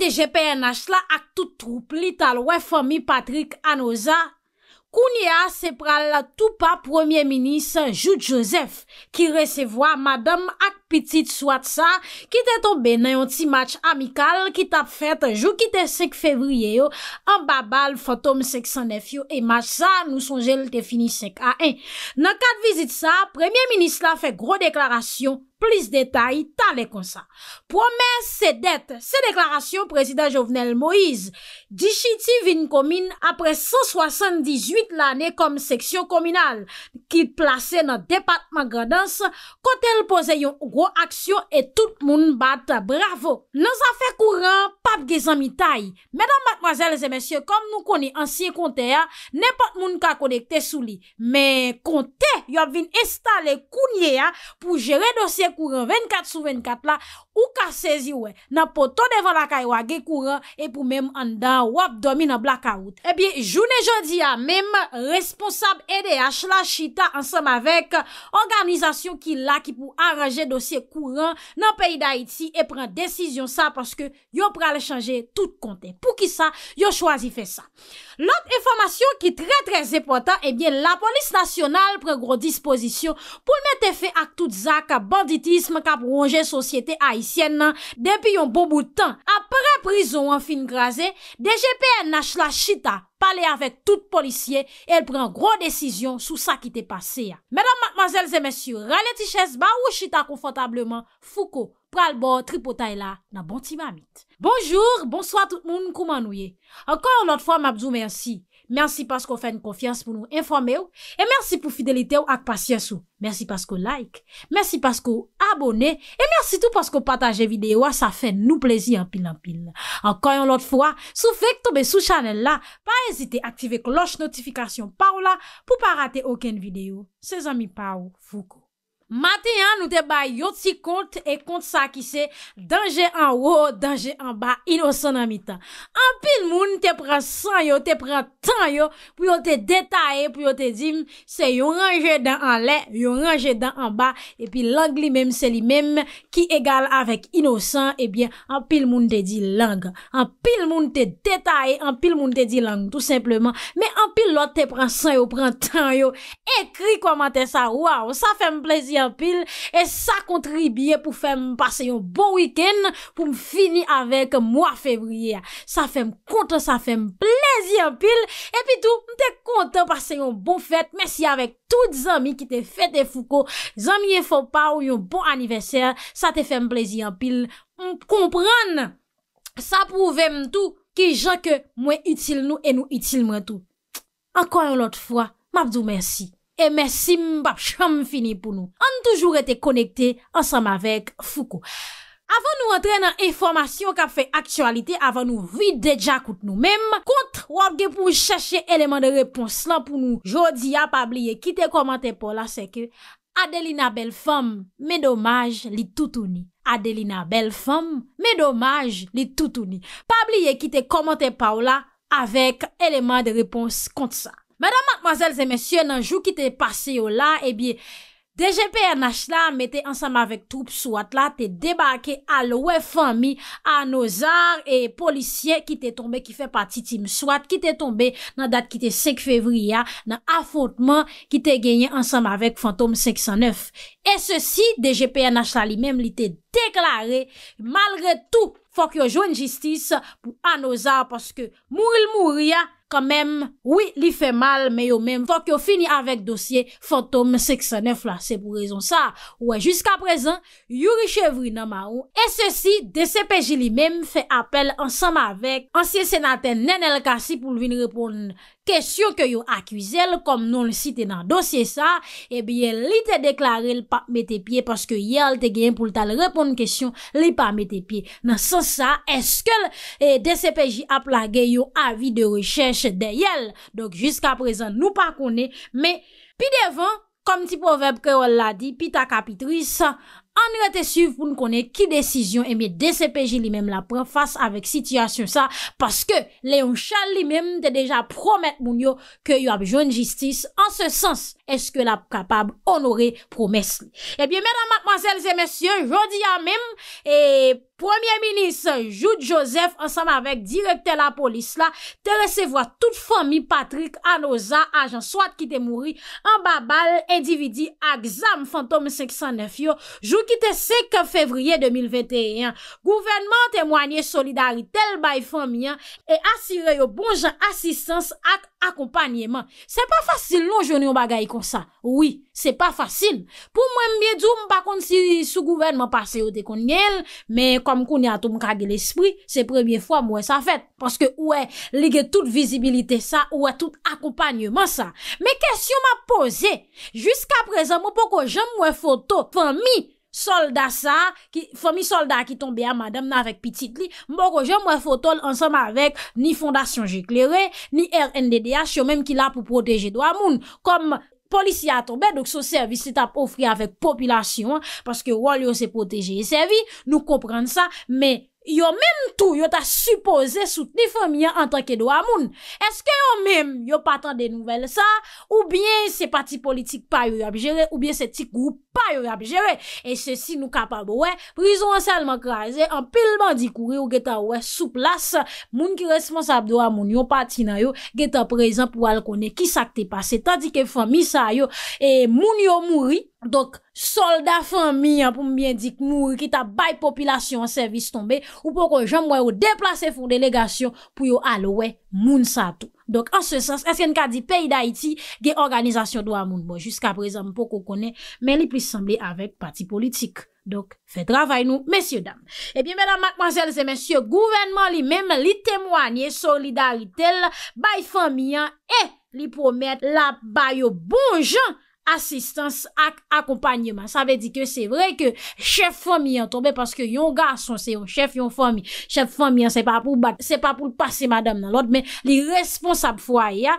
DGPNH la ak tout troupe li tal wè fòmi Patrik Anoza, kounye a se pral la toupa Premier Ministre Jude Joseph ki resevoa madame ak pitit swat sa, ki te tombe nan yon ti match amikal ki tap fet jou ki te sek febriye yo an babal fantom sek san nefyo e mach sa, nou son jel te fini sek a 1. Nan kat vizit sa, premiè minis la fe gro deklarasyon plis detay talè kon sa. Promen se det, se deklarasyon prezida jovenel Moïse di chiti vin komine apre 178 l'anè kom seksyon kominal ki plase nan depat magredans kote l'pose yon gro aksyon e tout moun bata. Bravo! Nou zafè kouran! ge zanmi tay. Mèdam matmazèl zè mèsyè, kom nou koni ansye kontè ya, nepot moun ka konekte sou li. Mè kontè, yop vin estale kounye ya pou jere dosye kouran 24 sou 24 la ou ka sezi wè. Nan poto devan la kaywa ge kouran eh e pou mèm an dan wap domi nan blakaout. Ebyè, jounè jodi ya, mèm responsab EDH la chita ansèm avèk, organizasyon ki la ki pou aranje dosye kouran nan peyi da iti e pren desisyon sa paske yon pralè chanje tout konte. Pou ki sa, yo chwazi fe sa. Lout informasyon ki tre tre zepotan, ebyen eh la polis nasyonal pren gro dispozisyon pou lmete fe ak tout za ka banditisme, ka prongen sosyete aisyen nan, depi yon bo boutan. Apre prizon an fin graze, DGPN na chla chita, pale avek tout polisye el pren gro desisyon sou sa ki te pase ya. Medan matmazel ze mesyu, raleti ches ba ou chita konfantableman, fuko, pralbo, tripotay la, nan bonti mamit. Bonjou, bonsoit tout moun kouman ouye. Ankon yon lot fwa, mabzou mersi. Mersi paskou fè n konfians pou nou informe ou. E mersi pou fidelite ou ak pasyens ou. Mersi paskou like. Mersi paskou abone. E mersi tout paskou pataje videyo a sa fè nou plezi anpil anpil. Ankon yon lot fwa, sou fèk tobe sou chanel la, pa ezite aktive kloche notifikasyon pa ou la, pou pa rate oken videyo. Se zami pa ou, foukou. Mate an nou te bay yo ti kont E kont sa ki se Danje an wo, danje an ba Inosan an mi tan An pil moun te pran san yo, te pran tan yo Puyo te detaye, puyo te dim Se yon anje dan an le Yon anje dan an ba E pi lang li mem se li mem Ki egal avek inosan E bien, an pil moun te di lang An pil moun te detaye An pil moun te di lang, tout simplement Me an pil lot te pran san yo, pran tan yo Ekri kwa mate sa, waw Sa fe mplezi E sa kontribye pou fèm pase yon bon wikend Pou m fini avèk mwa febriyè Sa fèm konten, sa fèm plezi anpil E pi tou, m te konten pase yon bon fèt Mèsi avèk tout zami ki te fète fouko Zami e fò pa ou yon bon aniversèr Sa te fèm plezi anpil M komprèn Sa pou vèm tou ki jan ke mwen itil nou E nou itil mwen tou Ankon yon lot fwa Mabzou mèsi E eh, mersi mbapcham fini pou nou. An toujou rete konekte ansam avek Foukou. Avan nou entrenan informasyon ka fe aktualite, avan nou vi deja kout nou mem, kont wapge pou chache eleman de repons lan pou nou. Jodi a pabliye ki te komante pa ou la seke, Adelina bel fom, me domaj li toutouni. Adelina bel fom, me domaj li toutouni. Pabliye ki te komante pa ou la avek eleman de repons kont sa. Madame, mademoiselles et messieurs, nanjou ki te pase yo la, ebi, DGPNH la mette ansam avek troupe souat la, te debake alowe fami, anozar, e policye ki te tombe ki fe pati tim souat, ki te tombe nan dat ki te 5 fevriya, nan afontman ki te genye ansam avek fantom 509. E se si, DGPNH la li mem li te deklare, malre tou, fok yo joun jistis pou anozar, paske mou il mou ria. Mèm, wè, li fè mal Mè yo mèm, fòk yo fini avèk dosye Fantôme 609 la, se pou rezon sa Wè, jusqu'a prezen Yori Chevri nan ma ou E se si, DCPJ li mèm fè apel Ansem avèk, ansye senaten Nen el kasi pou vin repounn Kèsyon kè yo akwize l, kom nou l site nan dosye sa, ebyen li te deklare l pa mette pie, paske yel te gen pou l tal repon kèsyon, li pa mette pie. Nan sa sa, eske l e, DCPJ ap la gen yo avi de rechèche de yel, dok jisk ap rezan nou pa kone, me pi devan, kom ti poveb kè yo l la di, pi ta kapitris sa, An rete suv pou nou konen ki desisyon e eh mi DCPJ li mem la pre fase avek sityasyon sa paske Leon Charles li mem de deja promet moun yo ke yo ap joun jistis an se sens. eske la kapab onore promes li. Ebyen eh menan matmazel zemesye, jodi ya mem, e premier minis, jout josef, ansam avek direkte la polis la, te resevo a tout fomi, patrik, anosa, ajan, swat ki te mouri, an babal, endividi, aksam fantom seksan nefyo, jout ki te seke fevriye 2021, gouvenman temwanyen solidari, tel bay fomi, e asire yo bonjan asistans ak akompanyeman. Se pa fasil nou jouni ou bagay ko, kon sa. Oui, se pa fasil. Po mwen mbe djoum, pa kont si sou gouven mwen pase yo de kon nye l, me kom kon ya tou m kage l espri, se premier fwa mwen sa fet. Paske ouwe, li ge tout visibilite sa, ouwe, tout akopanyo man sa. Me kesyon ma pose, jiska prezen mwen poko jem mwen foto fwa mi solda sa, fwa mi solda ki tombe a madame nan vek pitit li, mwen poko jem mwen foto ansanm avek ni fondasyon jeklerwe, ni RNDDH yo menm ki la pou proteje do amoun, kom mwen Polisi a tombe, dok so servis se tap ofri avèk popilasyon, paske walyon se poteje. E servis nou komprende sa, me... yo menm tou yo ta suppose soutenifon miya an tanke do amoun. Eske yo menm yo patan de nouvel sa, ou bien se pati politik pa yo yo abjere, ou bien se tik group pa yo yo abjere. E se si nou kapab wè, prizon anselman kranze, an pilman di kouri ou geta wè souplas, moun ki responsab do amoun yo pati nan yo, geta prezant pou al konen ki sakte pase. Tadi ke fami sa yo, moun yo mouri, dok solda fami an pou mbyen dik mou ki ta bay popilasyon an servis tombe ou poko jan mwen ou deplase foun delegasyon pou yo alowe moun sa tou dok an se sens esken ka di peyi da iti ge organizasyon do a moun boj jiska prezant mwen poko kone men li plis samble avek pati politik dok fet ravay nou mesye dam e eh bin menan matmwazel se mesye gouvenman li menm li temwanye solidaritel bay fami an e li promet la bay yo bon jan Asistans ak akompanyman Sa ve di ke se vre ke Chef fom yon tombe Paske yon gason se yon chef yon fom Chef fom yon se pa pou bat Se pa pou pase madam nan lot Li responsab fwa ya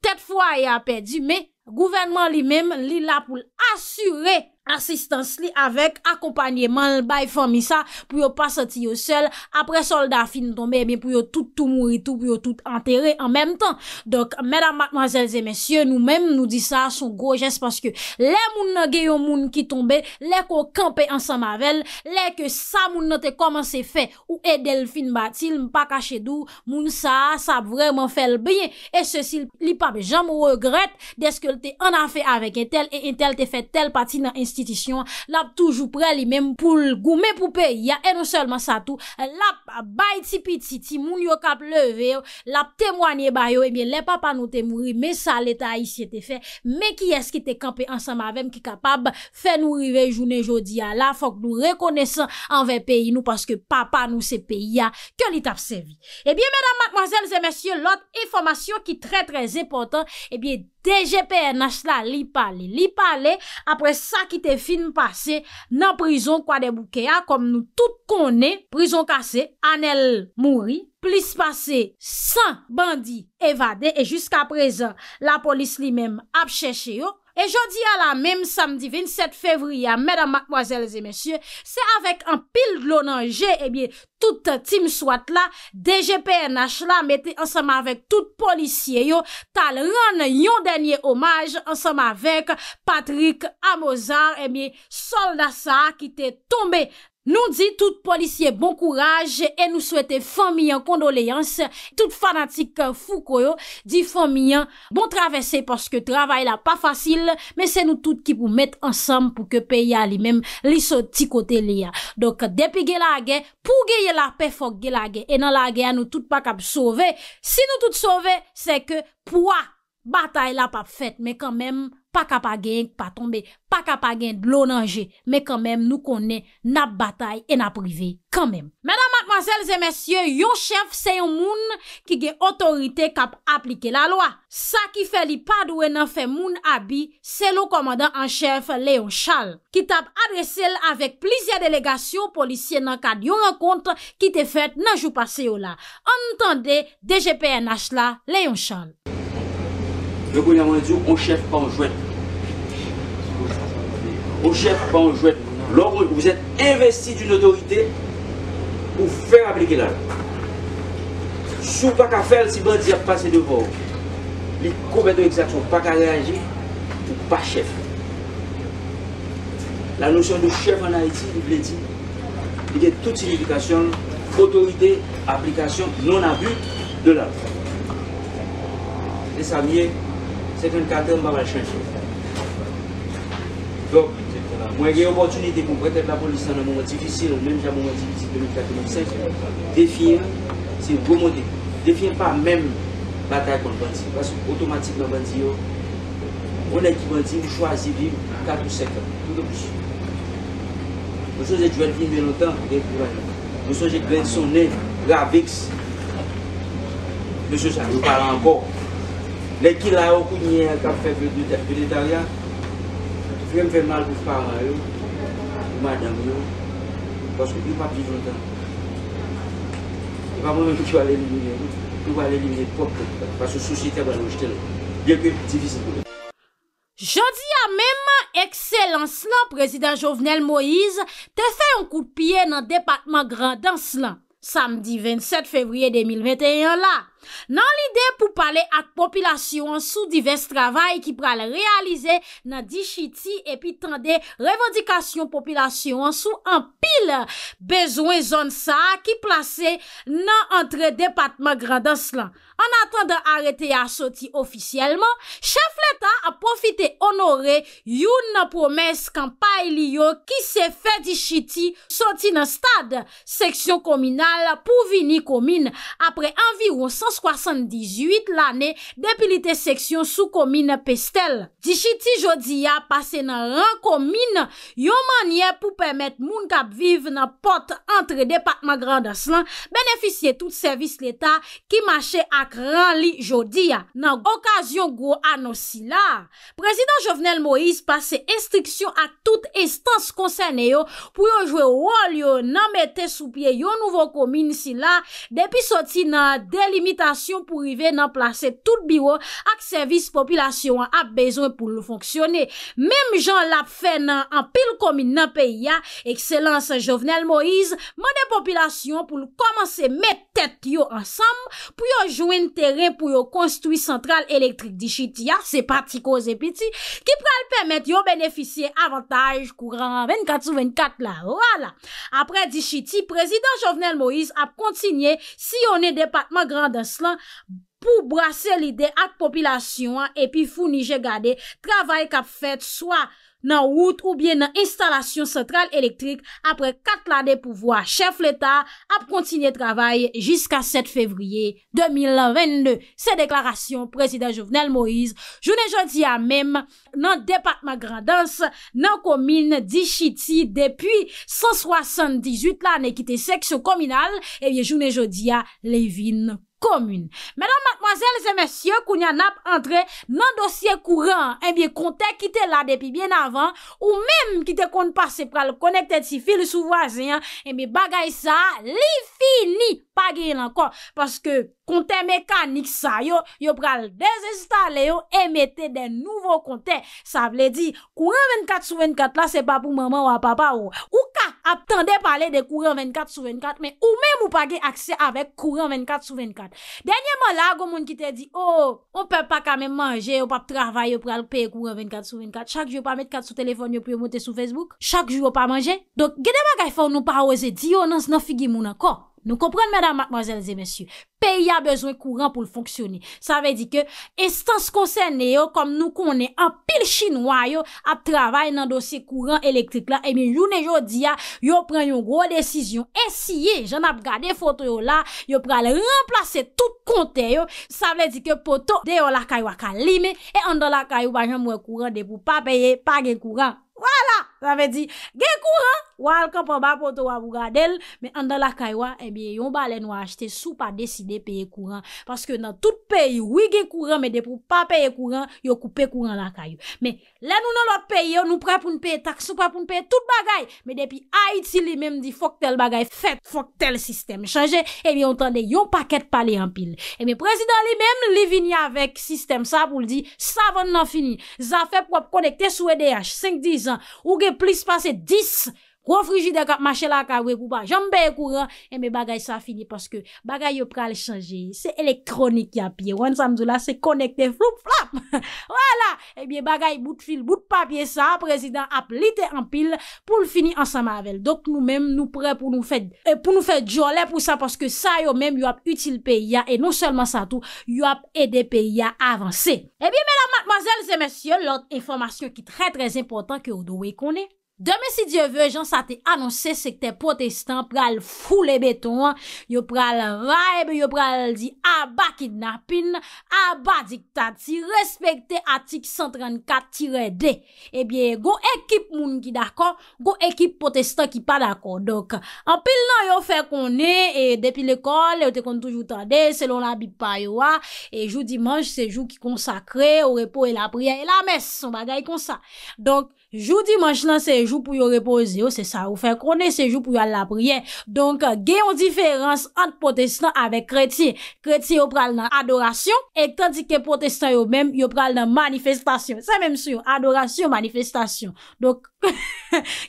Tet fwa ya perdi Me gouvernman li mem li la pou asyure Asistans li avek akopanyeman l bay famisa pou yo pasati yo sel apre soldat fin tombe pou yo tout tout mouri, tout pou yo tout enterre an menm tan. Dok, medan matmazelze mensyo, nou menm nou di sa sou gro jes paske. Le moun na geyo moun ki tombe, le ko kampe ansan mavel, le ke sa moun note koman se fe ou e del fin batil, mpa kache dou moun sa, sa vreman fel bine e se si li pa be jan mou regret deske l te anan fe avek etel etel te fe tel pati nan en l ap toujou prè li menm pou l goumen pou peyi a, e nou selman sa tou, l ap bay ti pititi, moun yo kap leve, l ap temwanye bay yo, e bie le papa nou te mouri, me sa leta a isye te fe, me ki eske te kampe ansama avèm ki kapab, fe nou rive jounen jodi a la, fok nou rekonesan anve peyi nou, paske papa nou se peyi a, ke li tap sevi. E bie, mèdam, mackmazèl, zè mèsyè, lot, informasyon ki trè trè zè portan, e bie, DGPN na chla li pale, li pale apre sa ki te film pase nan prison kwa deboukeya kom nou tout konen, prison kase, anel mouri, plis pase san bandi evade e jusqu aprezen la polis li men apcheche yo, E jodi a la mèm samdi 27 fevriya, mèdam makmoazèles e mèsyè, se avèk an pil glonanje, ebyè, tout tim swat la, DGPNH la, mète ansama avèk tout polisye yo, tal ran yon denye omaj, ansama avèk Patrick Amozar, ebyè, eh solda sa, ki te tombe. Nou di tout polisye bon kouraj e nou souwete familyan kondoleyans. Tout fanatik fou koyo di familyan bon travesse paske travay la pa fasil. Men se nou tout ki pou met ansam pou ke pe ya li mem li sou tikote li ya. Dok depi ge la ge pou ge ye la pe fok ge la ge. E nan la ge a nou tout pak ap sove. Si nou tout sove se ke pou ak. Batay la pa fèt, mè kèmèm, pa kapa genk pa tombe, pa kapa genk blon anje, mè kèmèm nou konè na batay e na privè kèmèm. Mèdam, matmazèl, zè mèsyè, yon chèf se yon moun ki ge otorite kap aplike la loa. Sa ki fè li padouè nan fè moun abi, se lo komandan an chèf, Léon Charles, ki tap adresèl avèk plizè delegasyon polisyè nan kad yon an kontre ki te fèt nan joupa se yon la. Entendè, DGPNH la, Léon Charles. Le gouvernement dit, chef pas en jouet. au chef pas en jouet. Lorsque vous êtes investi d'une autorité pour faire appliquer la loi. Sous pas qu'à faire, si bandit dire passé devant, les combien sont pas qu'à réagir, ou pas chef. La notion de chef en Haïti, il l'a dit, il y a toute signification, autorité, application, non abus de la loi. Les amis, 54 an, mbaba chanche yo. Don, mwen genye oportunite kon prete la polisan nan moun mwen tipisi, mwen mwen tipisi 2045, defyen, se moun mwen tipisi, defyen pa mwen batay kon bandi, pas automati kon bandi yo, mwen ek ki bandi, mwen chwa asibim, 4 ou 5 an. Tout an plus. Mwen chose dwen fin menotan, mwen chose dwen sonen, raviks, mwen chose an, mwen palan anpon, Lè ki la yo kou niye ka fe vè du terpil d'Italia, fèm fè mal pou fè anay yo, ou madan moun yo, poske pou m ap viv an tan. E pa moun mè ki wale li mè, wale li mè popè, pasou sou si te wale wè jte lè, diè kwe ptivisi pou mè. Jodi a mèman, ekselans lan, prezident Jovenel Moïse, te fè yon koupiè nan depatman grandans lan. Samdi 27 fevriye 2021 la. nan lide pou pale ak popilasyon sou divest travay ki pral realize nan di chiti epi tan de revodikasyon popilasyon sou an pil bezwen zon sa ki plase nan antre depatman gradas lan. An atan de arete a soti ofisyelman, chef l'Etat a profite onore yon na promes kan pae liyo ki se fe di chiti soti nan stad seksyon kominal pou vini komine apre environsan 78 l'anè depilite seksyon sou komine Pestel. Dichiti jodi ya pase nan ran komine yon manye pou pemet moun kap vive nan pot entre depatman grandas lan, beneficye tout servis l'Etat ki mache ak ran li jodi ya nan okasyon gwo anon sila. Prezident Jovenel Moïse pase estriksyon ak tout estans konsene yo pou yo jwe wol yo nan mette sou pie yon nouvo komine sila depi soti nan delimit pou rive nan plase tout biwo ak servis populasyon an ap bezon pou l'fonksyonne. Mem jan l ap fè nan an pil komine nan peyi ya, ekselans an Jovenel Moïse, man de populasyon pou l komanse met tèt yo ansam pou yo jwen teren pou yo konstoui sentral elektrik di Chiti ya, se pati koze piti ki pral pemet yo beneficye avantaj kouran 24-24 la, wala. Apre di Chiti prezident Jovenel Moïse ap kontinye si yon e departman gran dan pou brase lide ak popilasyon epi founi je gade travay kap fet swa nan wout ou bien nan instalasyon sentral elektrik apre 4 lade pou vwa chef l'Etat ap kontinye travay jiska 7 fevriye 2022 se deklarasyon prezident Jovenel Moïse jounen jodi a mem nan departman gradans nan komine di Chiti depi 178 lane ki te seksyon kominal jounen eh jodi a Levine Komoun. Menon matmoazèl, zè mèsyè, kou nyan ap entre nan dosye kou ran, en eh biye kontè kite la depi bien avan, ou mèm kite kont pasè pral konekte tsi fil sou vwazen, en eh biye bagay sa, li fini. Page yon ankon, paske konte mekanik sa yo, yo pral dezestale yo, e mette den nouvo konte. Sa vle di, kouren 24 sou 24 la, se pa pou maman ou apapa ou. Ou ka, ap tende pale de kouren 24 sou 24, men ou men mou page akse avek kouren 24 sou 24. Denyèman la, goun moun ki te di, ou, oh, ou pe pa kamen manje, ou pap travay, yo pral pe kouren 24 sou 24. Chak jyo pa mette kat sou telefon, yo pou yo monte sou Facebook. Chak jyo pa manje. Don, gede bag iPhone ou pa wese di yo, nan se nan figi moun ankon. Nou kompren, mèdame, mademoiselles et messieurs, peyi a bezwen kourant pou l'fonksyoner. Sa ve di ke, estans konsenneyo, kom nou konen an pil chinois yo, ap travay nan dosye kourant elektrik la, e mi younen yo diya, yo pren yon gro desisyon, e siye, jan ap gade foto yo la, yo pre al remplase tout konter yo, sa ve di ke, poto, deyo la kayo a kalime, e an do la kayo bajan mwen kourant, de pou pa peye, pa gen kourant. Wala, sa ve di, gen kourant! Ou al ka pa ba poto wavou ga del, me an dan lakaywa, e eh mi yon balen wache te sou pa deside peye kouran. Paske nan tout peyi, wige kouran, me depou pa peye kouran, yo koupe kouran lakaywa. Me, len nou nan lot peyi, yo nou prapoun peye taks, sou prapoun peye tout bagay, me depi Haiti li mem di, fok tel bagay, fet fok tel sistem. Chanje, e eh mi ontande yon paket pale yon pil. E eh mi prezident li mem, li vini avek sistem sa pou li di, sa vann nan fini. Za fe pou ap konekte sou EDH, 5-10 an, ou Kou an friji de machè la kawè pou ba jambè kou ran. E mi bagay sa finit. Paske bagay yo pral chanje. Se elektronik ya piye. Wan samzou la se konekte flup flap. Wala. E mi bagay bout fil, bout papye sa. Prezident ap litè an pil. Poul finit ansan mavel. Dok nou menm nou prè pou nou fèt. Euh, Poul nou fèt jolè pou sa. Paske sa yo menm yo ap util piya. E non selman sa tou. Yo ap edè piya avansè. E eh mi menan matmazèl zè mensyon. Lòt informasyon ki trè trè impotant. Kè ou do wè konè. Deme si diyo vejan sa te anonsen se te potestan pral foule beton an, yo pral vaybe, yo pral di abakidnapin, abadiktati, respekte atik 134-2. Ebyen, go ekip moun ki dakon, go ekip potestan ki pa dakon. Dok, an pil nan yo fe konen, e depil ekol, e o te konen toujou tande, selon la bit paywa, ah. e jou dimanj se jou ki konsakre, ou repo e la prien e la mes, son bagay konsa. Dok, Jou dimanche nan se jou pou yo repose yo Se sa ou fe kone se jou pou yo la prien Donk gen yon diferans Ant protestant avek kreti Kreti yo pral nan adorasyon E kandike protestant yo men Yo pral nan manifestasyon Adorasyon manifestasyon Donk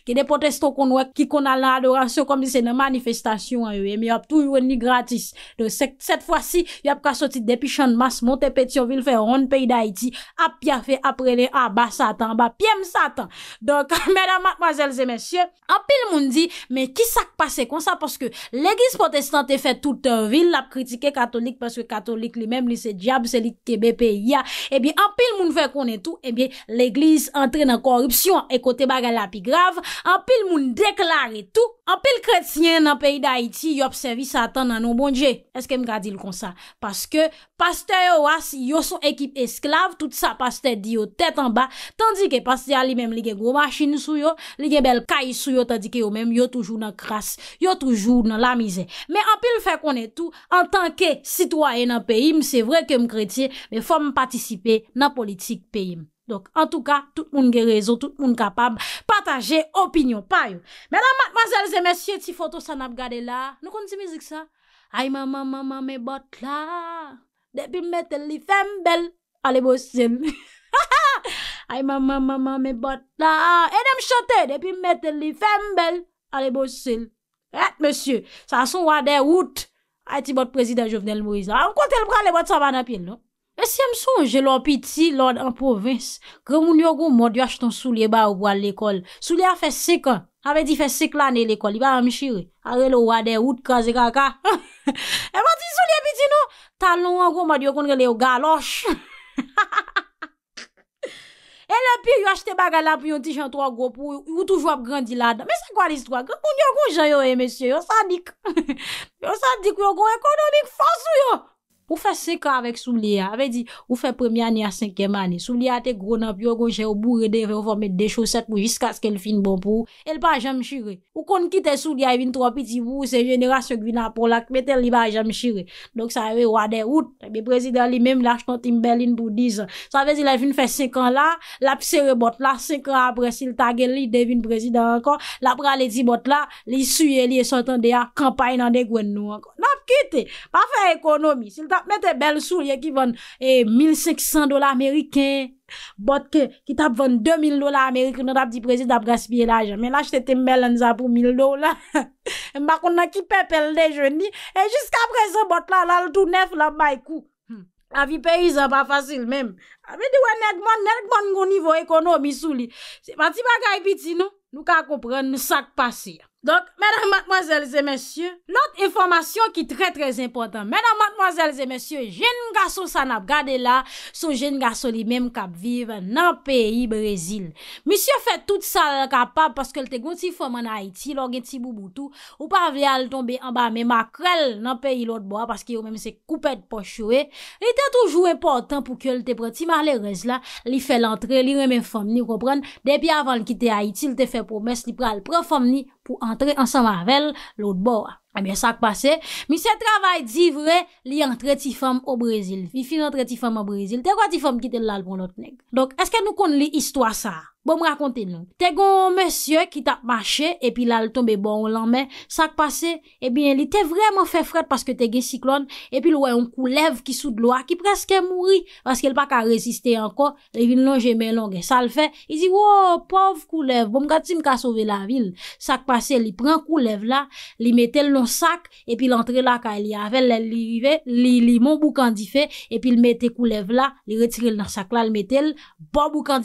ke de protestant kon wè Ki kon al nan adorasyon Kon dise nan manifestasyon Yop e tou yon ni gratis Donk set fwa si yop ka soti depishan mas Montepetyo vil fe yon pey da iti A pya fe aprele a ba satan Ba pye m satan Donc, mesdames, mademoiselles et messieurs, en pile moun di, me kisak pase konsa porske l'Eglise protestante fe tout un vil ap kritike katolik porske katolik li mem li se diab, se li kebepe ya, ebi eh en pile moun fe konen tou, ebi eh l'Eglise entre nan korupsyon e kote baga la pi grav, en pile moun deklare tou, An pil kretyen nan peyi da iti, yo observi satan nan nou bonje. Eske m ka dil kon sa? Paske paste yo as, yo son ekip esklave, tout sa paste di yo tet an ba, tandi ke paste ya li menm li ge gomashin sou yo, li ge bel kay sou yo, tandi ke yo menm yo toujou nan kras, yo toujou nan lamize. Me an pil fe konen tou, an tanke sitwayen nan peyi, m se vre kem kretyen, me fom patisipe nan politik peyi. Donk, an tou ka, tout moun ge rezo, tout moun kapab pataje opinyon, payo. Menan, matmazelze, mesye, ti foto san ap gade la, nou kon ti mizik sa? Ay, mama, mama, me bot la, depi metel li fembel, alebo sen. Ay, mama, mama, me bot la, edem chote, depi metel li fembel, alebo sen. Et, mesye, sa ason wade wout, ay ti bot prezident Jovenel Moïse. An kontel pran, le bot sa vana pil, non? E se mson jè lò piti lòd an povins, gè moun yò gò mod yò achet an soulye ba ou gwa l'ekol. Soulye a fe sek an, ave di fe sek lan e l'ekol, i ba amishire. Awe lò wade wout kaze kaka. E mati soulye piti nou, talon an gò madi yò kon gè e le yò galosh. E lò pi yò achet e bagala pi yon tijan to a gò pou yon toujwa ap grandilada. Me sa kwa l'istwa, gè koun yò gò jayon e mesye, yon sa dik. Yon sa dik yon gò ekonomik fosou yon. Ou fe sekan avèk sou liya, avè di, ou fe premi anè a senkem anè, sou liya te gro nan pyo gon jè ou bourède, vè ou vòmè de chosèt mou jiska skèl fin bon pou, el pa jèm chire. Ou kon kite sou liya evin tropi di vou, se jènera se gwinan pou lak, metèl li ba jèm chire. Donk sa evè wade wout, me prezidè li mèm lach konti mbelin pou dizan. Sa vè di la evin fe sekan la, la pse re bot la, sekan apre sil tagè li devin prezidè ankon, la prale di bot la, li suye li e sotan de a kampay nan Met e bel sou ye ki von 1,500 dola Ameriken, bot ke ki tap von 2,000 dola Ameriken nan ap di prezid ap gaspye la jen, men la jte te melen za pou 1,000 dola. Mbakon nan ki pepel de jen ni, e jiska prezen bot la, la loutou nef la bay kou. La vi pey zan pa fasil menm. A me di we nek mon, nek mon go nivou ekonomi sou li. Se pati pa ka epiti nou, nou ka kompren nou sak pasi ya. Donk, mèdè mèdè mwazèl zè mèsyè, lòt informasyon ki trè trè impotant. Mèdè mwazèl zè mèsyè, jèn gasson san ap gade la, sou jèn gasson li mèm kap vive nan peyi Brezil. Misyè fè tout sa kapab, paske l te gonti fòm an Haiti, lò gen ti bou boutou, ou pa vè al tombe an ba mèm akrel nan peyi lòt boa, paske yo mèm se koupèd pochouè. Li te toujou impotant pou ke l te proti, mar le rez la, li fè l antre, li remè fòm ni repren, de bi avan li kite Haiti, li te fè promès li pral prò fòm ni pou antre ansama avel lout bo. Abyen sa k pase, mi se travay di vre li antre ti fam o Brezil. Vi fin antre ti fam o Brezil, te kwa ti fam kite lal pou not neg. Donk, eske nou kon li histwa sa? Bon mwakonte nou. Te goun mwesye ki tap mache, epi la l tombe bon l anmen, sak pase, epi li te vreman fe fred paske te gen siklon, epi l wè e yon koulev ki sou dloa, ki preske mwuri, paske l pa ka reziste ankon, li vil non jeme l anmen, sa l fe, i zi wò, pov koulev, bon gati m ka sove la vil, sak pase, li pren koulev la, li metel non sak, epi l antre la ka li avel, li rive, li mon bou kandife, epi l metel koulev la, li retire l nan sak la, bon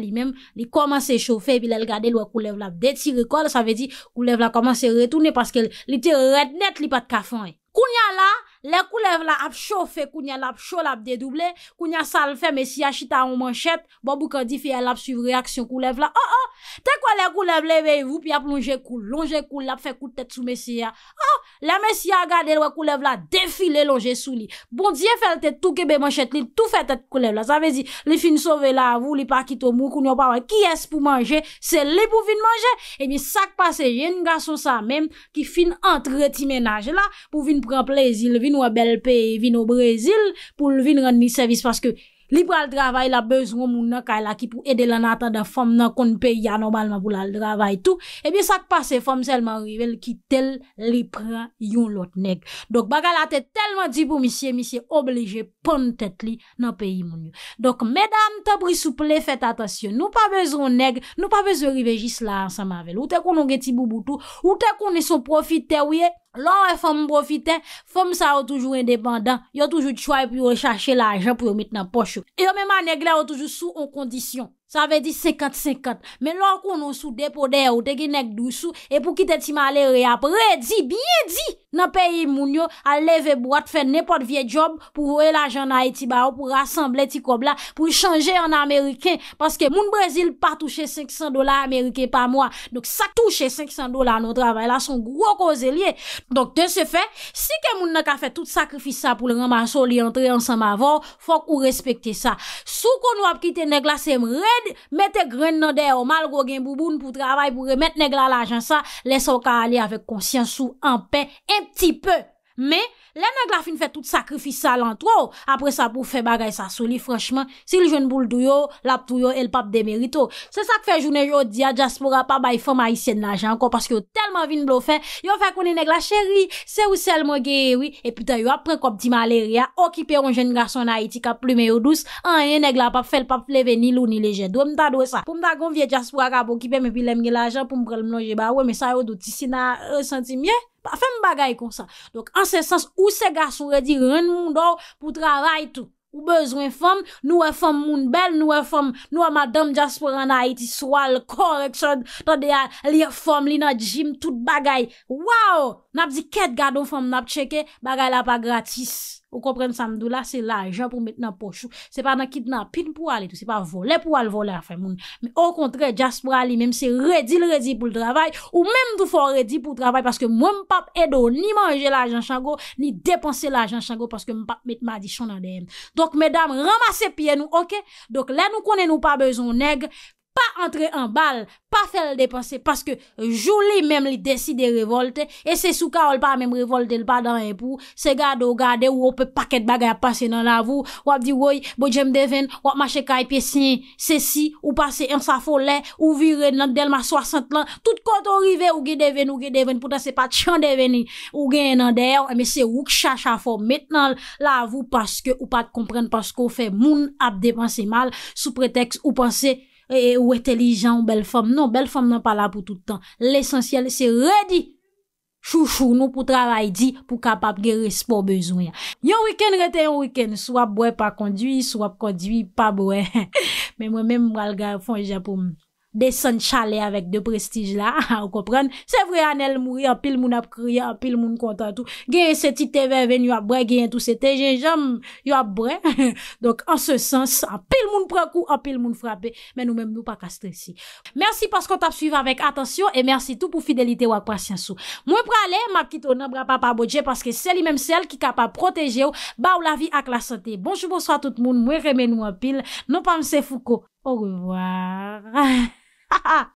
li metel, li menm li komanse chowfe, bilal gade lwa koulev la beti rekol, sa ve di koulev la komanse retoune, paske li te ret net li pat kafon e. Kounya la, Le koulev la ap chou fe kounye la ap chou la ap dedouble Kounye sal fe mesi ya chita ou manchet Bo bou ka di fye la ap suiv reaksyon koulev la Oh oh Te kwa oh, le koulev bon le veyvou pi ap longe koule Longe koule la fe koute tet sou mesi ya Oh Le mesi ya gade lwa koulev la defile longe sou li Bondye felte toukebe manchet Ni toufete koulev la Sa vezi Li fin sove la avou li pakito mou Kounye wap avay Ki es pou manje Se li pou vin manje E mi sak pase Yen nga son sa mem Ki fin antre eh ti menaje la Pou vin pran plezi Le vin nou e bel pe vin ou Brezil pou vin rande ni servis. Paske libra l travay la bezron moun nan ka la ki pou ede lan ata da fom nan kon pe ya normalman pou la l travay tou. Ebyen sak pa se fom selman rivel ki tel libra yon lot neg. Dok baga la te telman di pou misye, misye oblije pon tet li nan pe yi moun yo. Dok medan tabri souple fete atasyon. Nou pa bezron neg, nou pa bezron rivel jis la ansa mavel. Ou te konon geti bou boutou, ou te konon sou profite ouye. Lò wè fòm mou profite, fòm sa wò toujou indépandan, yo toujou tchouay e pou yo chache la ajan pou yo mit nan poche. E yo mèman negle wò toujou sou on kondisyon. avè di 50-50, mè lò an konon sou depo dè ou te genèk dousou e pou kite ti malè re apre, di biye di, nan peyi moun yo a leve boat, fè nepot vie job pou vwe la janay ti ba ou, pou rassemble ti kob la, pou chanje an Amerike paske moun Brazil pa touche 500 dola Amerike pa mwa dok sa touche 500 dola anon travè la son gro koze liye, dok de se fè si ke moun nèk a fè tout sakrifisa pou lè ramasò li antre ansam avò fòk ou respekte sa sou konon ap kite neg la se mred Mette gren nan de omal go gen bouboun pou travay pou remet neg la la jan sa Leso ka ali avek konsyansou, anpe, en pti pe Men Le neg la fin fè tout sakrifis sa lantro, apre sa pou fè bagay sa soli, franchman, si l joun bouldou yo, lap tou yo, el pap demerito. Se sa k fè jounen yo diya, Jaspora pa bay fè ma yi sèd na janko, pask yo telman vin blo fè, yo fè kounen neg la chéri, se ou sel mo geyewi, epi ta yo apren kopti maleri ya, okipè yon joun garso na iti ka plume yo dous, anye neg la pap fè l pap pleve ni lou ni leje, do mta do sa. Pou mta konvye Jaspora ka pou kipè me pi lemge la janko, pou mprel mlo jeba, we me sa yo douti si na senti mye. A fe m bagay kon sa. Dok, an se sens, ou se gas ou re di ren moun dor pou tra ray tou. Ou bezwen fom, nou e fom moun bel, nou e fom nou a e madam Jasper an a iti swal, kor ekso, ton de a li e fom, li nan jim, tout bagay. Wow! Nap di ket gado fom nap cheke, bagay la pa gratis. Ou kompren samdou la, se la ajan pou met nan pochou. Se pa nan kit nan pin pou al etou. Se pa vole pou al vole afe moun. Me o kontre, jas pou ali, mèm se redi l redi pou l travay. Ou mèm tou fò redi pou l travay. Paske mwen mpap edo ni manje la ajan chango, ni depanse la ajan chango. Paske mpap met ma di chonan deyem. Dok, mèdam, ramase piye nou, ok? Dok, la nou konen nou pa bezon neg. pa entre an bal, pa fel depanse, paske joulé mèm li desi de revolte, e se sou ka ou l pa mèm revolte l pa dan e pou, se gade ou gade ou ou pe paket baga ya pase nan avou, wap di woy, bojèm devèn, wap mache kaj piye sinye, se si ou pase yon safo lè, ou vire nan del ma 60 lan, tout kont ou rive ou ge devèn ou ge devèn, pou ta se pat chan devèn ni, ou gen nan der, e me se wouk chacha fo, metnan l avou, paske ou pat kompren, paske ou fe moun ap depanse mal, sou preteks ou pase yon, E, e, ou etelijan, ou bel fòm. Non, bel fòm nan pa la pou toutan. L'esensyel, se redi. Chou chou nou pou travay di, pou kapap ge respon bezoun ya. Yon wikèn rete yon wikèn. Sou ap boye pa kondwi, sou ap kondwi pa boye. Men mwen men mwal ga fòn japon. Desen chale avèk de prestij la. Ou kopren. Se vre anel mou yon pil moun ap kri. Yon pil moun kontan tou. Genyen se ti te ven ven. Yon ap bre genyen tou se te genjen. Yon ap bre. Donk an se sens. An pil moun prekou. An pil moun frape. Men nou menm nou pa kastresi. Mersi paskou tap suiv avèk. Atensyon. E mersi tou pou fidelite wak pasyansou. Mwen prale makitou nan bra pa pa bodje. Paske seli menm sel ki kapa proteje ou. Ba ou la vi ak la sante. Bonjoubo swa tout moun. Mwen remen moun apil. Ha ha!